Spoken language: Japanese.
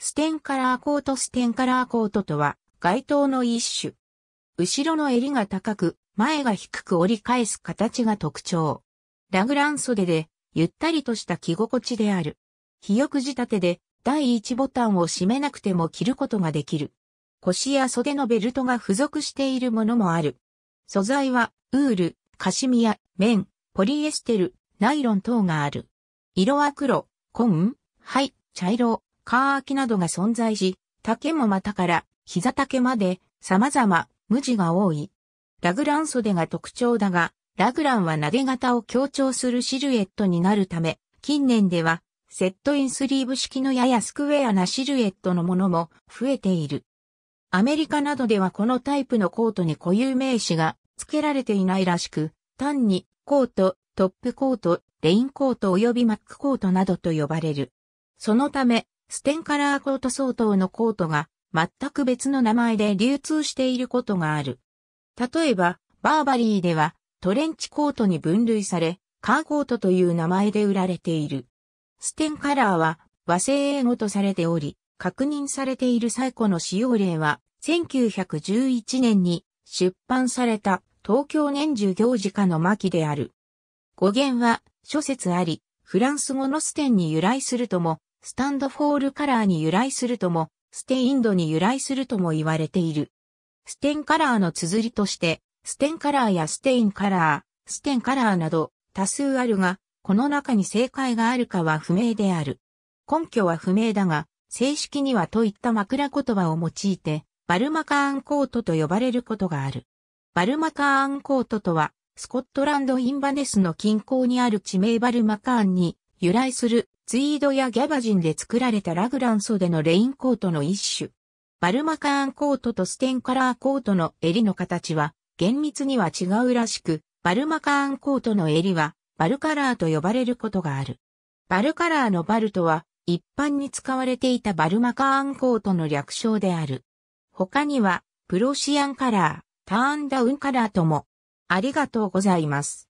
ステンカラーコートステンカラーコートとは、街灯の一種。後ろの襟が高く、前が低く折り返す形が特徴。ラグラン袖で、ゆったりとした着心地である。肥く仕立てで、第一ボタンを閉めなくても着ることができる。腰や袖のベルトが付属しているものもある。素材は、ウール、カシミヤ、綿、ポリエステル、ナイロン等がある。色は黒、紺、灰、茶色、カーアキなどが存在し、竹も股から膝丈まで様々無地が多い。ラグラン袖が特徴だが、ラグランは投げ型を強調するシルエットになるため、近年ではセットインスリーブ式のややスクエアなシルエットのものも増えている。アメリカなどではこのタイプのコートに固有名詞が付けられていないらしく、単にコート、トップコート、レインコート及びマックコートなどと呼ばれる。そのため、ステンカラーコート相当のコートが全く別の名前で流通していることがある。例えば、バーバリーではトレンチコートに分類され、カーコートという名前で売られている。ステンカラーは和製英語とされており、確認されている最古の使用例は、1911年に出版された東京年中行事下の巻である。語源は諸説あり、フランス語のステンに由来するともスタンドフォールカラーに由来するとも、ステインドに由来するとも言われている。ステンカラーの綴りとして、ステンカラーやステインカラー、ステンカラーなど多数あるが、この中に正解があるかは不明である。根拠は不明だが、正式にはといった枕言葉を用いて、バルマカーンコートと呼ばれることがある。バルマカーンコートとは、スコットランドインバネスの近郊にある地名バルマカーンに由来するツイードやギャバジンで作られたラグラン袖のレインコートの一種。バルマカーンコートとステンカラーコートの襟の形は厳密には違うらしく、バルマカーンコートの襟はバルカラーと呼ばれることがある。バルカラーのバルとは一般に使われていたバルマカーンコートの略称である。他にはプロシアンカラー、ターンダウンカラーとも。ありがとうございます。